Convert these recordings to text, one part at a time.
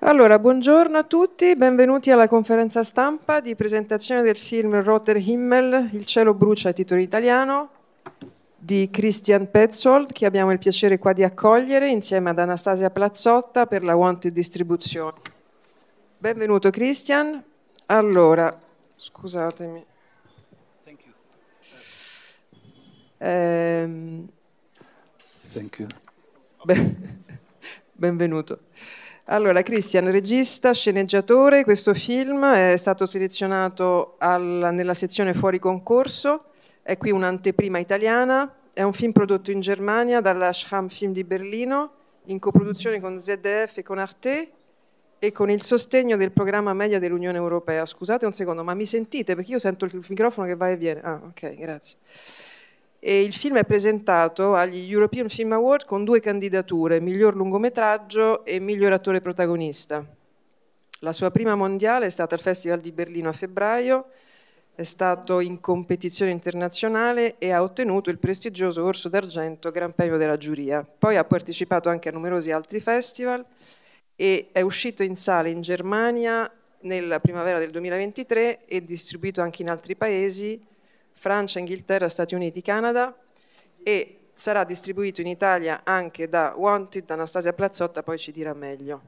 Allora, buongiorno a tutti, benvenuti alla conferenza stampa di presentazione del film Rotter Himmel, Il cielo brucia, titolo italiano, di Christian Petzold, che abbiamo il piacere qua di accogliere insieme ad Anastasia Plazzotta per la Wanted Distribuzione. Benvenuto Christian. Allora, scusatemi. Thank you. Ehm... Thank you. Beh, benvenuto. Allora, Christian, regista, sceneggiatore, questo film è stato selezionato al, nella sezione fuori concorso, è qui un'anteprima italiana, è un film prodotto in Germania dalla Schramm Film di Berlino, in coproduzione con ZDF e con Arte e con il sostegno del programma media dell'Unione Europea. Scusate un secondo, ma mi sentite? Perché io sento il microfono che va e viene. Ah, ok, grazie e il film è presentato agli European Film Award con due candidature, miglior lungometraggio e miglior attore protagonista. La sua prima mondiale è stata al Festival di Berlino a febbraio, è stato in competizione internazionale e ha ottenuto il prestigioso Orso d'Argento Gran Premio della Giuria. Poi ha partecipato anche a numerosi altri festival e è uscito in sale in Germania nella primavera del 2023 e distribuito anche in altri paesi Francia, Inghilterra, Stati Uniti, Canada e sarà distribuito in Italia anche da Wanted, Anastasia Plazzotta poi ci dirà meglio.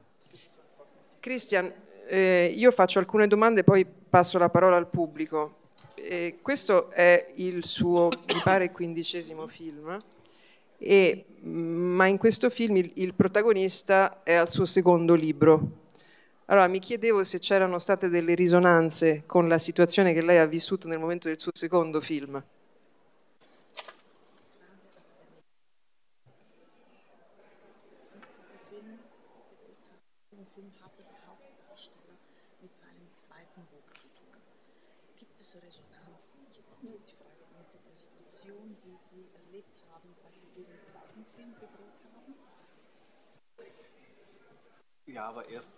Christian, eh, io faccio alcune domande e poi passo la parola al pubblico. Eh, questo è il suo, mi pare, quindicesimo film, e, mm, ma in questo film il, il protagonista è al suo secondo libro, allora mi chiedevo se c'erano state delle risonanze con la situazione che lei ha vissuto nel momento del suo secondo film. Ja, aber erst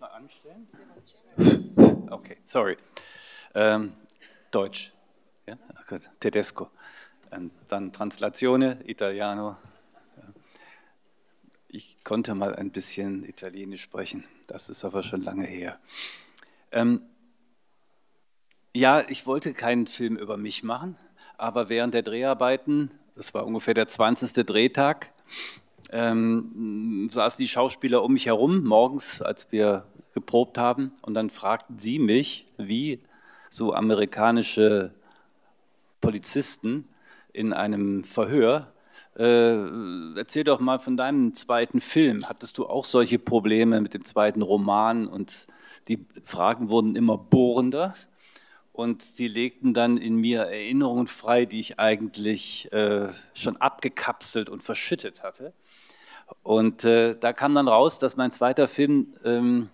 mal anstellen? Okay, sorry. Ähm, Deutsch. Ja? Ach gut, Tedesco. Und ähm, dann Translatione, Italiano. Ich konnte mal ein bisschen Italienisch sprechen, das ist aber schon lange her. Ähm, ja, ich wollte keinen Film über mich machen, aber während der Dreharbeiten, das war ungefähr der 20. Drehtag, ähm, saßen die Schauspieler um mich herum morgens, als wir geprobt haben. Und dann fragten sie mich, wie so amerikanische Polizisten in einem Verhör, äh, erzähl doch mal von deinem zweiten Film. Hattest du auch solche Probleme mit dem zweiten Roman? Und die Fragen wurden immer bohrender und sie legten dann in mir Erinnerungen frei, die ich eigentlich äh, schon abgekapselt und verschüttet hatte. Und äh, da kam dann raus, dass mein zweiter Film, ähm,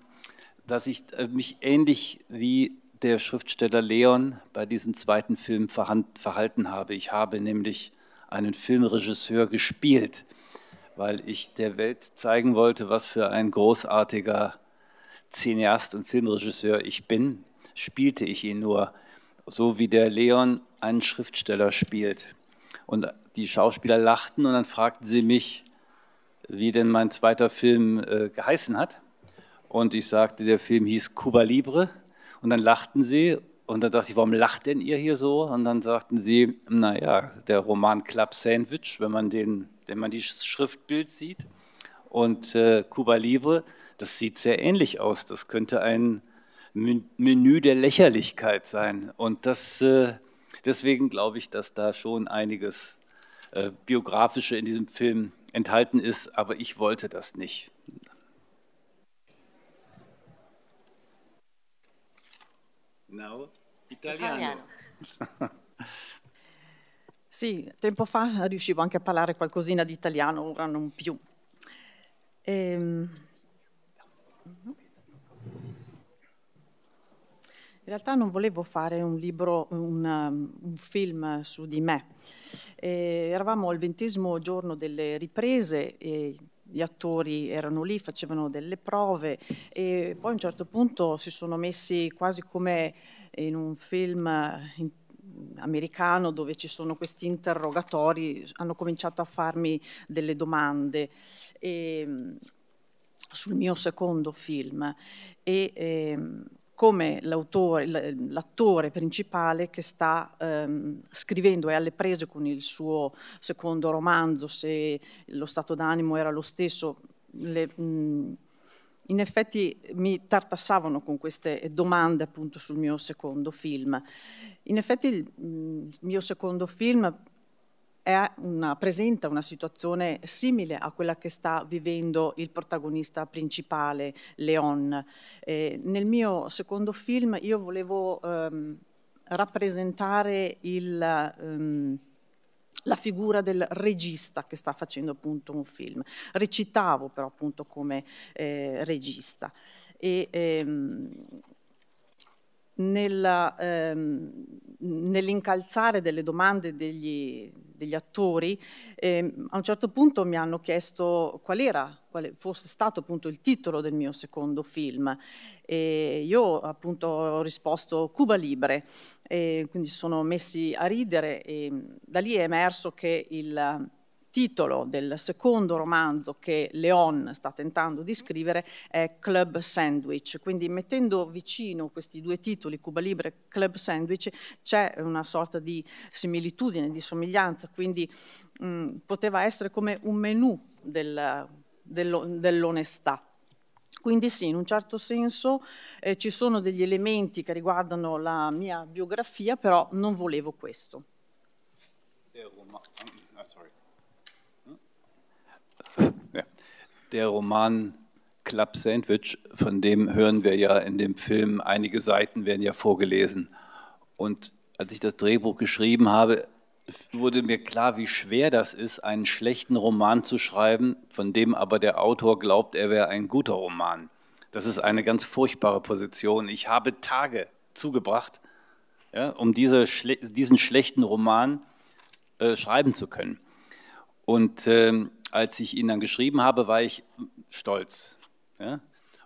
dass ich äh, mich ähnlich wie der Schriftsteller Leon bei diesem zweiten Film verhalten habe. Ich habe nämlich einen Filmregisseur gespielt, weil ich der Welt zeigen wollte, was für ein großartiger Cineast und Filmregisseur ich bin spielte ich ihn nur, so wie der Leon einen Schriftsteller spielt. Und die Schauspieler lachten und dann fragten sie mich, wie denn mein zweiter Film äh, geheißen hat. Und ich sagte, der Film hieß Cuba Libre. Und dann lachten sie und dann dachte ich, warum lacht denn ihr hier so? Und dann sagten sie, naja, der Roman Club Sandwich, wenn man, den, wenn man die Schriftbild sieht und äh, Cuba Libre, das sieht sehr ähnlich aus. Das könnte ein Menü der Lächerlichkeit sein. Und das, äh, deswegen glaube ich, dass da schon einiges äh, biografische in diesem Film enthalten ist, aber ich wollte das nicht. Now, italiano. italiano. sì, tempo fa riuscivo anche a parlare qualcosina di italiano, ora non più. Ehm... realtà non volevo fare un libro, un, um, un film su di me. Eh, eravamo al ventesimo giorno delle riprese e gli attori erano lì, facevano delle prove e poi a un certo punto si sono messi quasi come in un film in americano dove ci sono questi interrogatori, hanno cominciato a farmi delle domande e, mm, sul mio secondo film e, e, ehm, come l'attore principale che sta ehm, scrivendo, è alle prese con il suo secondo romanzo, se lo stato d'animo era lo stesso. Le, mh, in effetti mi tartassavano con queste domande appunto sul mio secondo film. In effetti il, il mio secondo film una, presenta una situazione simile a quella che sta vivendo il protagonista principale, Leon. Eh, nel mio secondo film io volevo ehm, rappresentare il, ehm, la figura del regista che sta facendo appunto un film. Recitavo però appunto come eh, regista. E, ehm, nella, ehm, nell'incalzare delle domande degli, degli attori, ehm, a un certo punto mi hanno chiesto qual era, quale fosse stato appunto il titolo del mio secondo film. E io appunto ho risposto Cuba Libre, e quindi sono messi a ridere e da lì è emerso che il titolo del secondo romanzo che Leon sta tentando di scrivere è Club Sandwich, quindi mettendo vicino questi due titoli, Cuba Libre e Club Sandwich, c'è una sorta di similitudine, di somiglianza, quindi mh, mm, poteva essere come un menù del, del, dell'onestà. Quindi sì, in un certo senso eh, ci sono degli elementi che riguardano la mia biografia, però non volevo questo. Yeah, mm, well, der Roman Club Sandwich, von dem hören wir ja in dem Film, einige Seiten werden ja vorgelesen. Und als ich das Drehbuch geschrieben habe, wurde mir klar, wie schwer das ist, einen schlechten Roman zu schreiben, von dem aber der Autor glaubt, er wäre ein guter Roman. Das ist eine ganz furchtbare Position. Ich habe Tage zugebracht, ja, um diese, diesen schlechten Roman äh, schreiben zu können. Und ähm, als ich ihn dann geschrieben habe, war ich stolz. Ja?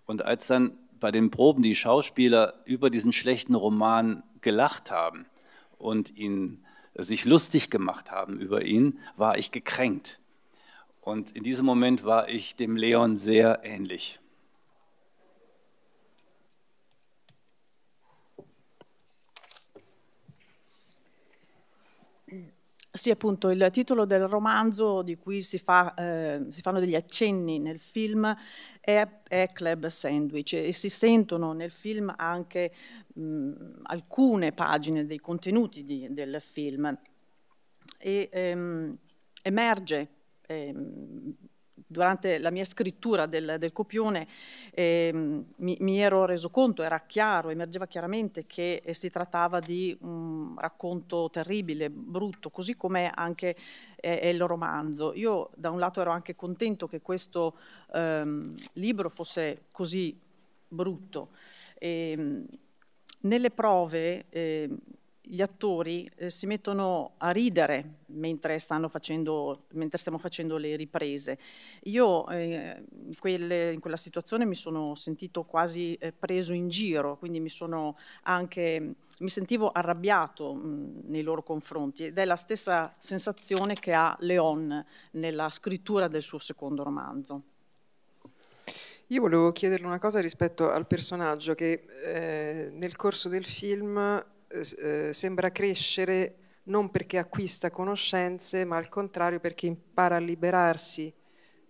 Und als dann bei den Proben die Schauspieler über diesen schlechten Roman gelacht haben und ihn äh, sich lustig gemacht haben über ihn, war ich gekränkt. Und in diesem Moment war ich dem Leon sehr ähnlich. Sì, appunto, il titolo del romanzo di cui si, fa, eh, si fanno degli accenni nel film è, è, Club Sandwich e si sentono nel film anche mh, mm, alcune pagine dei contenuti di, del film. E ehm, emerge ehm, durante la mia scrittura del, del copione eh, mi, mi, ero reso conto, era chiaro, emergeva chiaramente che eh, si trattava di un racconto terribile, brutto, così come anche eh, è il romanzo. Io da un lato ero anche contento che questo ehm, libro fosse così brutto. E, ehm, nelle prove eh, gli attori eh, si mettono a ridere mentre, stanno facendo, mentre, stiamo facendo le riprese. Io eh, in, quelle, in, quella situazione mi sono sentito quasi eh, preso in giro, quindi mi, sono anche, mi sentivo arrabbiato mh, mm, nei loro confronti ed è la stessa sensazione che ha Leon nella scrittura del suo secondo romanzo. Io volevo chiederle una cosa rispetto al personaggio che eh, nel corso del film eh, sembra crescere non perché acquista conoscenze, ma al contrario perché impara a liberarsi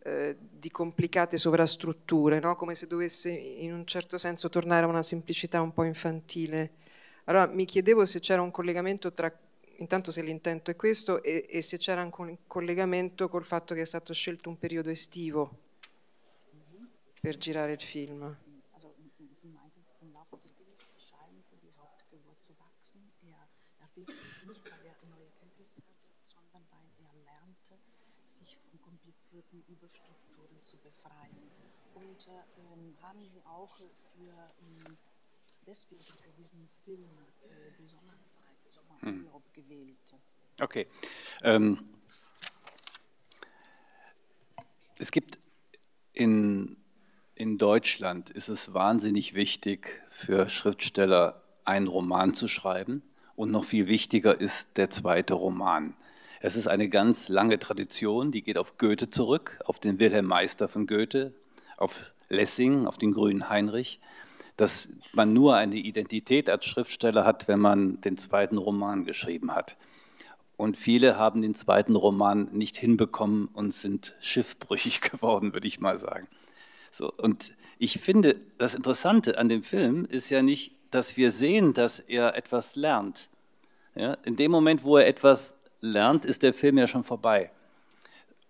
eh, di complicate sovrastrutture, no? come se dovesse in un certo senso tornare a una semplicità un po' infantile. Allora mi chiedevo se c'era un collegamento tra, intanto se l'intento è questo, e, e se c'era anche un collegamento col fatto che è stato scelto un periodo estivo per girare il film. auch für ähm, deswegen für diesen Film äh, die Sommerzeit, Sommerurlaub hm. gewählt. Okay. Ähm, es gibt in, in Deutschland ist es wahnsinnig wichtig für Schriftsteller, einen Roman zu schreiben. Und noch viel wichtiger ist der zweite Roman. Es ist eine ganz lange Tradition, die geht auf Goethe zurück, auf den Wilhelm Meister von Goethe, auf Lessing, auf den grünen Heinrich, dass man nur eine Identität als Schriftsteller hat, wenn man den zweiten Roman geschrieben hat. Und viele haben den zweiten Roman nicht hinbekommen und sind schiffbrüchig geworden, würde ich mal sagen. So, und ich finde, das Interessante an dem Film ist ja nicht, dass wir sehen, dass er etwas lernt. Ja, in dem Moment, wo er etwas lernt, ist der Film ja schon vorbei.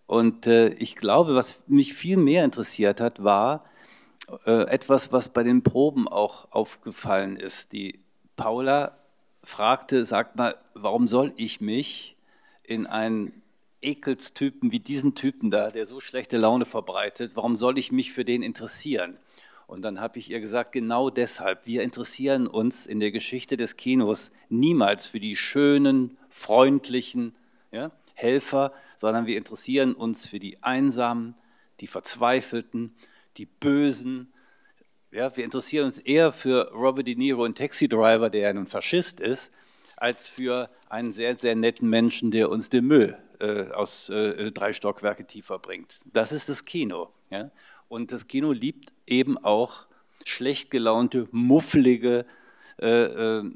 Und äh, ich glaube, was mich viel mehr interessiert hat, war äh, etwas, was bei den Proben auch aufgefallen ist. Die Paula fragte, sagt mal, warum soll ich mich in einen Ekelstypen wie diesen Typen da, der so schlechte Laune verbreitet, warum soll ich mich für den interessieren? Und dann habe ich ihr gesagt, genau deshalb, wir interessieren uns in der Geschichte des Kinos niemals für die schönen, freundlichen, ja, Helfer, sondern wir interessieren uns für die Einsamen, die Verzweifelten, die Bösen. Ja, wir interessieren uns eher für Robert De Niro, einen Taxi Driver, der ja nun Faschist ist, als für einen sehr, sehr netten Menschen, der uns den Müll äh, aus äh, drei Stockwerke tiefer bringt. Das ist das Kino. Ja? Und das Kino liebt eben auch schlecht gelaunte, mufflige, äh, äh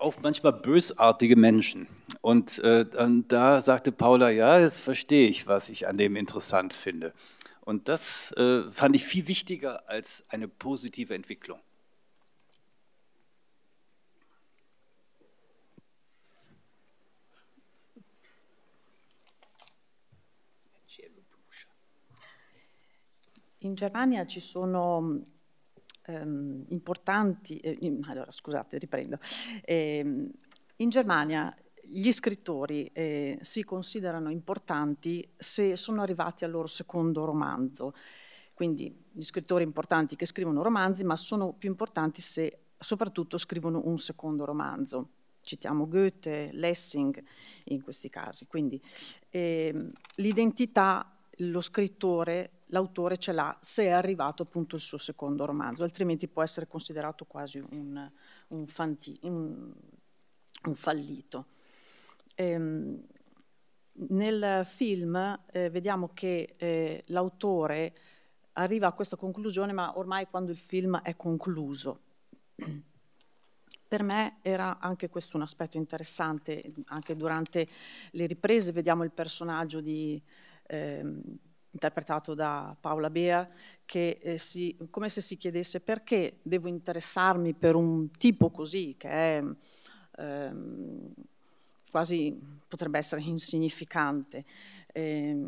auch manchmal bösartige Menschen. Und äh, da sagte Paula, ja, jetzt verstehe ich, was ich an dem interessant finde. Und das äh, fand ich viel wichtiger als eine positive Entwicklung. In Germania ci sono ehm, importanti, eh, allora scusate riprendo, eh, in Germania gli scrittori eh, si considerano importanti se sono arrivati al loro secondo romanzo, quindi gli scrittori importanti che scrivono romanzi, ma sono più importanti se soprattutto scrivono un secondo romanzo. Citiamo Goethe, Lessing in questi casi. Quindi eh, l'identità lo scrittore, l'autore ce l'ha se è arrivato appunto il suo secondo romanzo, altrimenti può essere considerato quasi un, un, fanti, un, un fallito ehm, nel film eh, vediamo che eh, l'autore arriva a questa conclusione, ma ormai quando il film è concluso. Per me era anche questo un aspetto interessante, anche durante le riprese vediamo il personaggio di, eh, interpretato da Paola Bea, che eh, si, come se si chiedesse perché devo interessarmi per un tipo così, che è... Ehm, quasi potrebbe essere insignificante. Eh,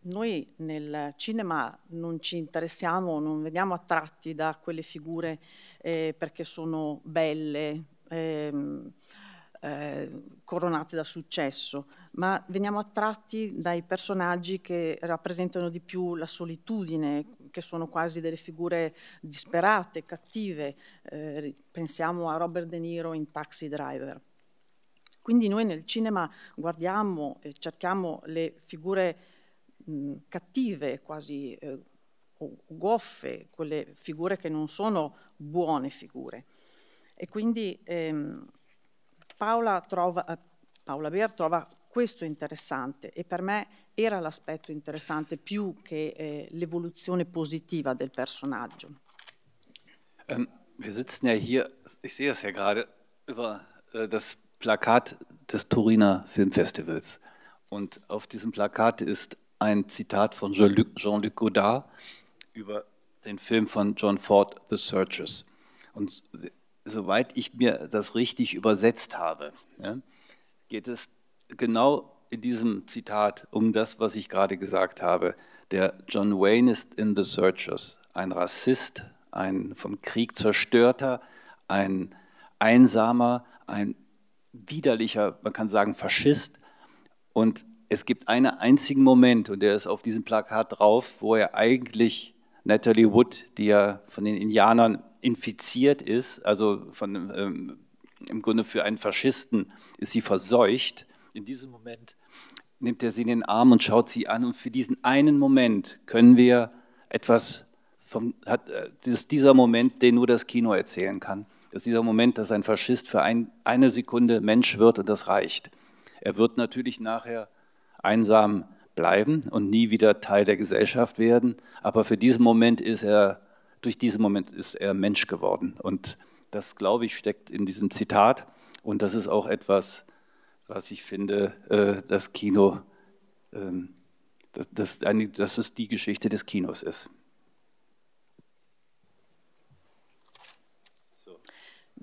noi nel cinema non ci interessiamo, non veniamo attratti da quelle figure eh, perché sono belle, ehm, eh, coronate da successo, ma veniamo attratti dai personaggi che rappresentano di più la solitudine, che sono quasi delle figure disperate, cattive. Eh, pensiamo a Robert De Niro in Taxi Driver. Quindi noi nel cinema guardiamo e cerchiamo le figure mh, cattive, quasi eh, goffe, quelle figure che non sono buone figure. E quindi ehm, Paola, trova, eh, Paola Beer trova questo interessante e per me era l'aspetto interessante più che eh, l'evoluzione positiva del personaggio. Um, wir sitzen ja hier, ich sehe das ja gerade, über äh, das Plakat des Turiner Filmfestivals. Und auf diesem Plakat ist ein Zitat von Jean-Luc Godard über den Film von John Ford, The Searchers. Und soweit ich mir das richtig übersetzt habe, geht es genau in diesem Zitat um das, was ich gerade gesagt habe. Der John Wayne ist in The Searchers, ein Rassist, ein vom Krieg zerstörter, ein Einsamer, ein widerlicher, man kann sagen, Faschist. Und es gibt einen einzigen Moment, und der ist auf diesem Plakat drauf, wo er eigentlich Natalie Wood, die ja von den Indianern infiziert ist, also von, ähm, im Grunde für einen Faschisten ist sie verseucht. In diesem Moment nimmt er sie in den Arm und schaut sie an. Und für diesen einen Moment können wir etwas vom, hat, äh, ist dieser Moment, den nur das Kino erzählen kann. Das ist dieser Moment, dass ein Faschist für ein, eine Sekunde Mensch wird und das reicht. Er wird natürlich nachher einsam bleiben und nie wieder Teil der Gesellschaft werden, aber für diesen Moment ist er, durch diesen Moment ist er Mensch geworden. Und das, glaube ich, steckt in diesem Zitat. Und das ist auch etwas, was ich finde, äh, das Kino, ähm, dass es die Geschichte des Kinos ist.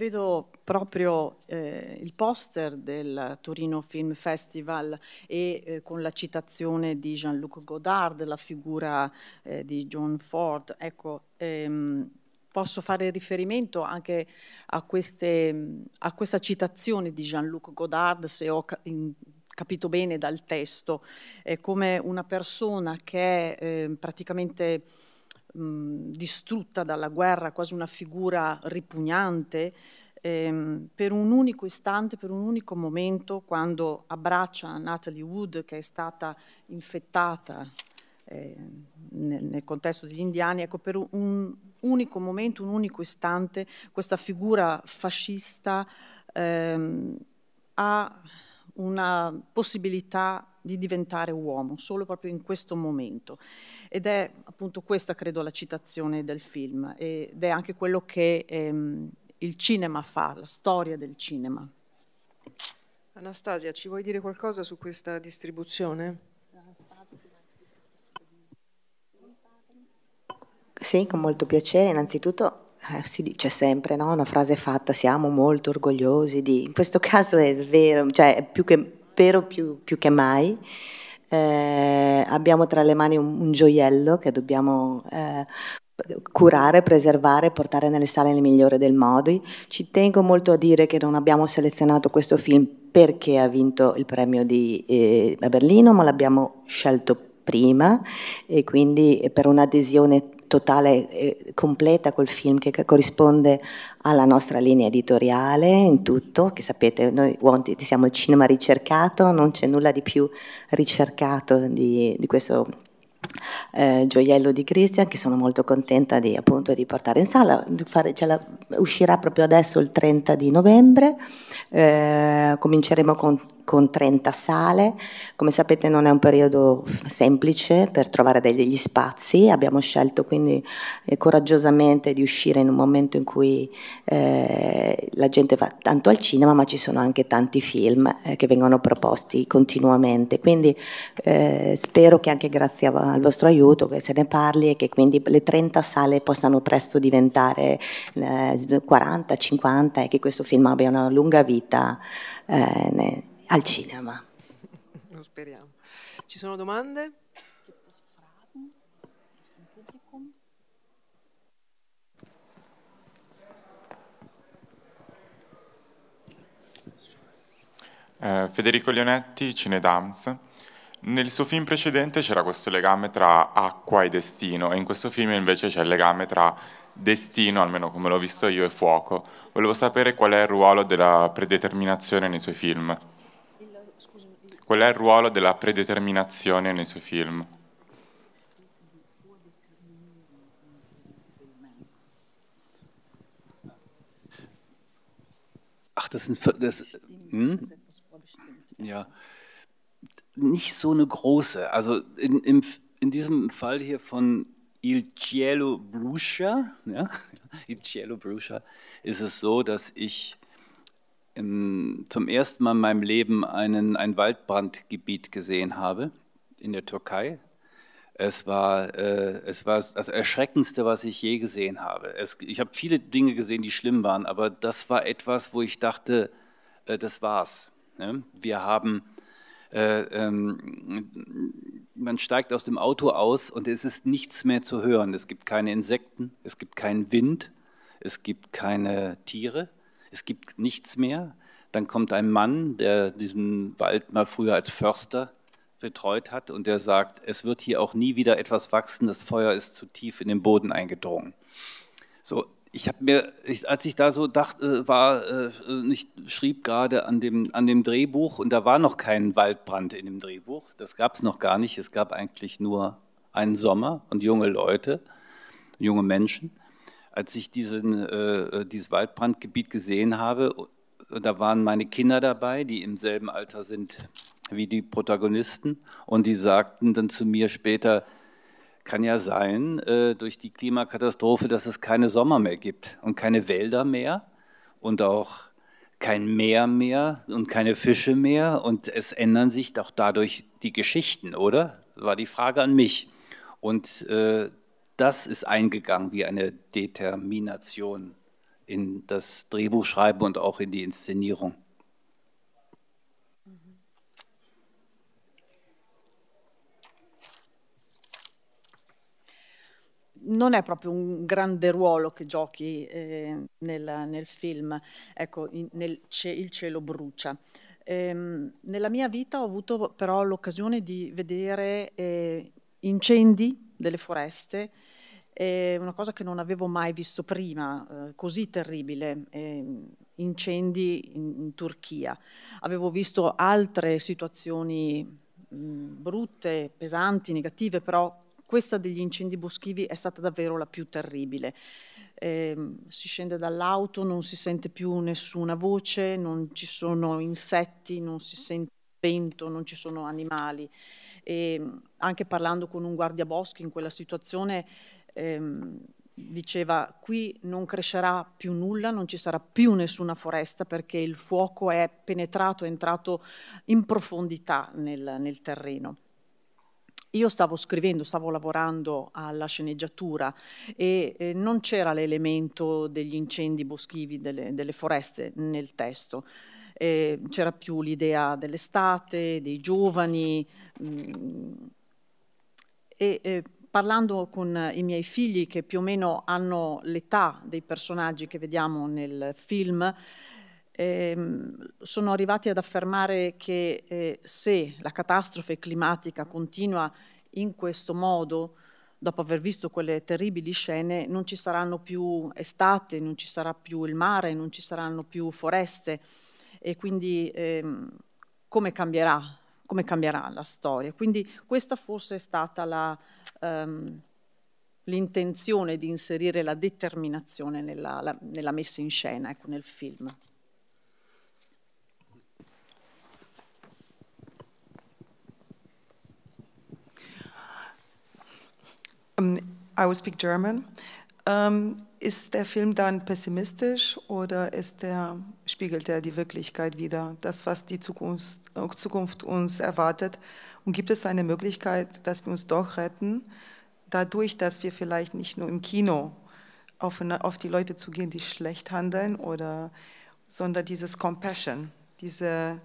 vedo proprio eh, il poster del Torino Film Festival e eh, con la citazione di Jean-Luc Godard, la figura eh, di John Ford, ecco, ehm, posso fare riferimento anche a, queste, a questa citazione di Jean-Luc Godard, se ho in, capito bene dal testo, come una persona che è ehm, praticamente mh, distrutta dalla guerra, quasi una figura ripugnante, ehm, per un unico istante, per un unico momento, quando abbraccia Natalie Wood, che è stata infettata eh, nel, nel, contesto degli indiani, ecco, per un unico momento, un unico istante, questa figura fascista ehm, ha una possibilità di diventare uomo, solo proprio in questo momento. Ed è appunto questa, credo, la citazione del film ed è anche quello che ehm, il cinema fa, la storia del cinema. Anastasia, ci vuoi dire qualcosa su questa distribuzione? Sì, con molto piacere. Innanzitutto eh, si dice sempre, no? una frase fatta, siamo molto orgogliosi di... In questo caso è vero, cioè è più che, vero più, più che mai. Eh, abbiamo tra le mani un, un gioiello che dobbiamo eh, curare, preservare portare nelle sale nel migliore del modo. Ci tengo molto a dire che non abbiamo selezionato questo film perché ha vinto il premio di, eh, Berlino, ma l'abbiamo scelto prima e quindi eh, per un'adesione totale e eh, completa col film che corrisponde alla nostra linea editoriale in tutto, che sapete noi Wanted siamo il cinema ricercato, non c'è nulla di più ricercato di, di questo eh, gioiello di Christian che sono molto contenta di, appunto, di portare in sala fare, la, uscirà proprio adesso il 30 di novembre eh, cominceremo con con 30 sale. Come sapete non è un periodo semplice per trovare degli spazi, abbiamo scelto quindi eh, coraggiosamente di uscire in un momento in cui eh, la gente va tanto al cinema, ma ci sono anche tanti film eh, che vengono proposti continuamente. Quindi eh, spero che anche grazie al vostro aiuto che se ne parli e che quindi le 30 sale possano presto diventare 40, eh, 50 e che questo film abbia una lunga vita. Eh, al cinema. Lo speriamo. Ci sono domande? Eh, Federico Leonetti, Cinedams. Nel suo film precedente c'era questo legame tra acqua e destino e in questo film invece c'è il legame tra destino, almeno come l'ho visto io, e fuoco. Volevo sapere qual è il ruolo della predeterminazione nei suoi film. Qual è il ruolo della predeterminazione nei suoi film? Ach, das sind das, hm? ja nicht so eine große. Also in, in, in diesem Fall hier von Il Cielo Brucia, ja? Il Cielo Brucia, ist es so, dass ich im, zum ersten Mal in meinem Leben einen, ein Waldbrandgebiet gesehen habe in der Türkei. Es war, äh, es war das Erschreckendste, was ich je gesehen habe. Es, ich habe viele Dinge gesehen, die schlimm waren, aber das war etwas, wo ich dachte, äh, das war's. Ne? Wir haben äh, ähm, man steigt aus dem Auto aus und es ist nichts mehr zu hören. Es gibt keine Insekten, es gibt keinen Wind, es gibt keine Tiere es gibt nichts mehr. Dann kommt ein Mann, der diesen Wald mal früher als Förster betreut hat und der sagt, es wird hier auch nie wieder etwas wachsen, das Feuer ist zu tief in den Boden eingedrungen. So, ich habe mir, ich, als ich da so dachte, äh, war, äh, ich schrieb gerade an dem, an dem Drehbuch und da war noch kein Waldbrand in dem Drehbuch, das gab es noch gar nicht, es gab eigentlich nur einen Sommer und junge Leute, junge Menschen als ich diesen, äh, äh, dieses Waldbrandgebiet gesehen habe, da waren meine Kinder dabei, die im selben Alter sind wie die Protagonisten. Und die sagten dann zu mir später, kann ja sein, äh, durch die Klimakatastrophe, dass es keine Sommer mehr gibt und keine Wälder mehr und auch kein Meer mehr und keine Fische mehr. Und es ändern sich doch dadurch die Geschichten, oder? War die Frage an mich. Und äh, das ist eingegangen wie eine Determination in das Drehbuchschreiben und auch in die Inszenierung. non è proprio un grande ruolo che giochi eh, nel, nel, film, ecco, in, nel ce, il cielo brucia. Ehm, nella mia vita ho avuto però l'occasione di vedere eh, incendi delle foreste è una cosa che non avevo mai visto prima, eh, così terribile, eh, incendi in, in, Turchia. Avevo visto altre situazioni mh, mm, brutte, pesanti, negative, però questa degli incendi boschivi è stata davvero la più terribile. Eh, si scende dall'auto, non si sente più nessuna voce, non ci sono insetti, non si sente vento, non ci sono animali. E ehm, anche parlando con un guardiaboschi in quella situazione ehm, diceva qui non crescerà più nulla, non ci sarà più nessuna foresta perché il fuoco è penetrato, è entrato in profondità nel, nel terreno. Io stavo scrivendo, stavo lavorando alla sceneggiatura e eh, non c'era l'elemento degli incendi boschivi, delle, delle foreste nel testo. Eh, c'era più l'idea dell'estate, dei giovani. Mh, mm, e, eh, parlando con i miei figli che più o meno hanno l'età dei personaggi che vediamo nel film, ehm, sono arrivati ad affermare che eh, se la catastrofe climatica continua in questo modo, dopo aver visto quelle terribili scene, non ci saranno più estate, non ci sarà più il mare, non ci saranno più foreste e quindi ehm, come cambierà come cambierà la storia. Quindi questa forse è stata ehm, l'intenzione di inserire la determinazione nella, la, nella messa in scena, ecco, nel film. Um, I will speak German. Ähm, ist der Film dann pessimistisch oder ist der, spiegelt er die Wirklichkeit wieder, das, was die Zukunft, äh, Zukunft, uns erwartet? Und gibt es eine Möglichkeit, dass wir uns doch retten, dadurch, dass wir vielleicht nicht nur im Kino auf, auf die Leute zugehen, die schlecht handeln, oder, sondern dieses Compassion, diese,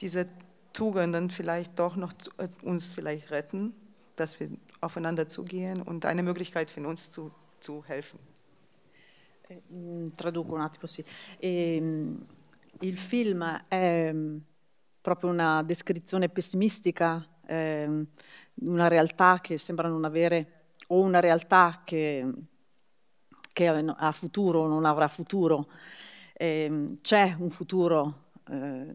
diese Tugenden vielleicht doch noch zu, äh, uns vielleicht retten? dass wir aufeinander zugehen und eine Möglichkeit für uns zu, zu helfen. Eh, traduco un attimo, sì. E, ehm, il film è mm, proprio una descrizione pessimistica ehm, di una realtà che sembra non avere o una realtà che, che ha futuro o non avrà futuro. Eh, c'è un futuro. Eh,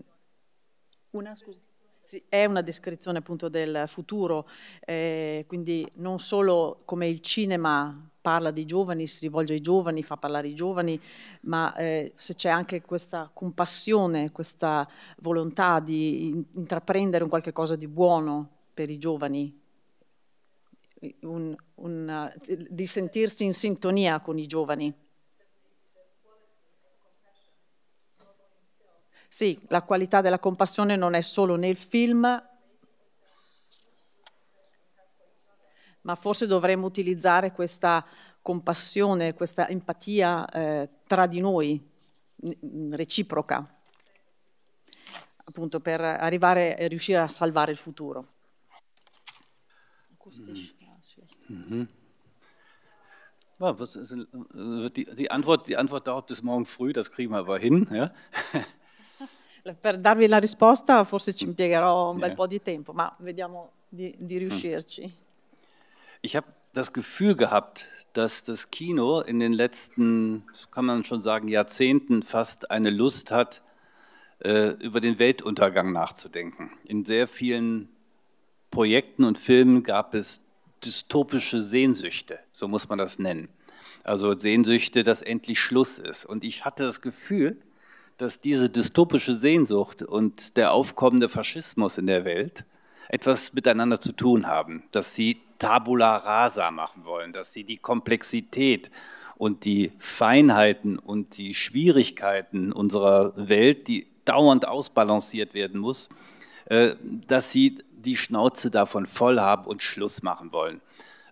una scusa. Sì, è una descrizione appunto del futuro, eh, quindi non solo come il cinema parla di giovani, si rivolge ai giovani, fa parlare i giovani, ma eh, se c'è anche questa compassione, questa volontà di intraprendere un qualche cosa di buono per i giovani, un, un, di sentirsi in sintonia con i giovani. Sì, la qualità della compassione non è solo nel film, ma forse dovremmo utilizzare questa compassione, questa empatia eh, tra di noi, mm, reciproca, appunto per arrivare e riuscire a salvare il futuro. Mhm. Ja, äh, die, die, Antwort, die Antwort darauf bis morgen früh, das kriegen wir aber hin. Ja? per darvi la risposta forse ci impiegherò un bel yeah. po' di tempo, ma vediamo di, di riuscirci. Mm. Ich habe das Gefühl gehabt, dass das Kino in den letzten, kann man schon sagen, Jahrzehnten fast eine Lust hat, äh, über den Weltuntergang nachzudenken. In sehr vielen Projekten und Filmen gab es dystopische Sehnsüchte, so muss man das nennen. Also Sehnsüchte, dass endlich Schluss ist. Und ich hatte das Gefühl, dass diese dystopische Sehnsucht und der aufkommende Faschismus in der Welt etwas miteinander zu tun haben, dass sie tabula rasa machen wollen, dass sie die Komplexität und die Feinheiten und die Schwierigkeiten unserer Welt, die dauernd ausbalanciert werden muss, äh, dass sie die Schnauze davon voll haben und Schluss machen wollen.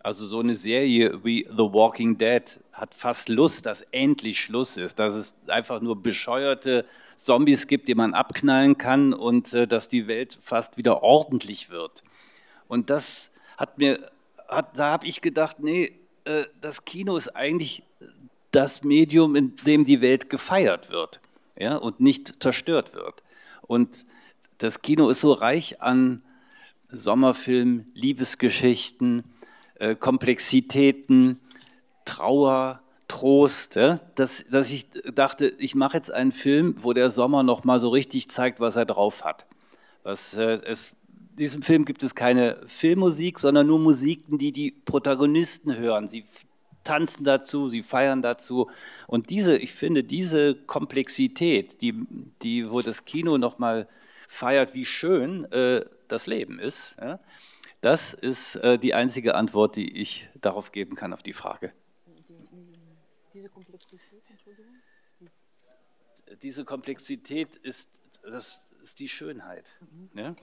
Also so eine Serie wie The Walking Dead hat fast Lust, dass endlich Schluss ist, dass es einfach nur bescheuerte Zombies gibt, die man abknallen kann und äh, dass die Welt fast wieder ordentlich wird. Und das hat mir, hat, da habe ich gedacht, nee, äh, das Kino ist eigentlich das Medium, in dem die Welt gefeiert wird ja, und nicht zerstört wird. Und das Kino ist so reich an Sommerfilmen, Liebesgeschichten, äh, Komplexitäten, Trauer, Trost, ja? dass, dass ich dachte, ich mache jetzt einen Film, wo der Sommer noch mal so richtig zeigt, was er drauf hat. Was, äh, es, in diesem Film gibt es keine Filmmusik, sondern nur Musiken, die die Protagonisten hören. Sie tanzen dazu, sie feiern dazu. Und diese, ich finde, diese Komplexität, die, die wo das Kino nochmal feiert, wie schön äh, das Leben ist, ja? das ist äh, die einzige Antwort, die ich darauf geben kann, auf die Frage. Diese Komplexität, Entschuldigung? Diese, Diese Komplexität ist, das ist die Schönheit. Mhm. Ne?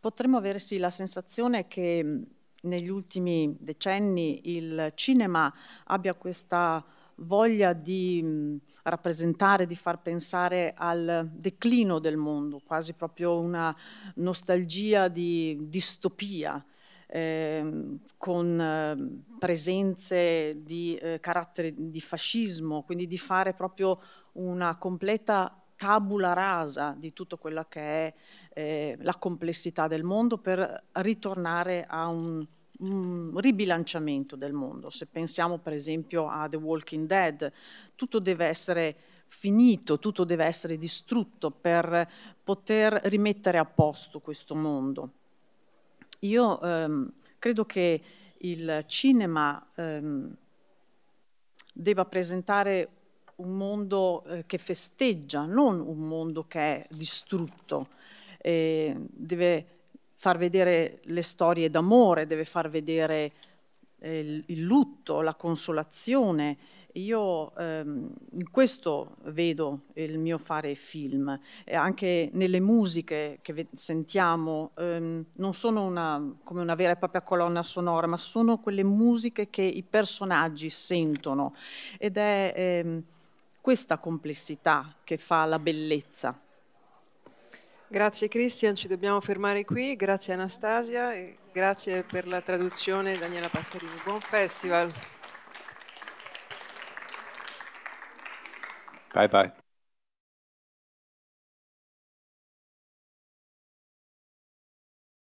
Potremmo avere sì la sensazione che negli ultimi decenni il cinema abbia questa voglia di rappresentare, di far pensare al declino del mondo, quasi proprio una nostalgia di distopia. Eh, con presenze di eh, carattere di fascismo, quindi di fare proprio una completa tabula rasa di tutto quello che è eh, la complessità del mondo per ritornare a un un ribilanciamento del mondo. Se pensiamo per esempio a The Walking Dead, tutto deve essere finito, tutto deve essere distrutto per poter rimettere a posto questo mondo. Io ehm, credo che il cinema ehm, debba presentare un mondo eh, che festeggia, non un mondo che è distrutto. Eh, deve far vedere le storie d'amore, deve far vedere eh, il, lutto, la consolazione. Io ehm, in questo vedo il mio fare film, e anche nelle musiche che sentiamo, ehm, non sono una, come una vera e propria colonna sonora, ma sono quelle musiche che i personaggi sentono ed è ehm, questa complessità che fa la bellezza. Grazie Cristian, ci dobbiamo fermare qui. Grazie Anastasia e grazie per la traduzione Daniela Passarini. Buon festival. Bye bye.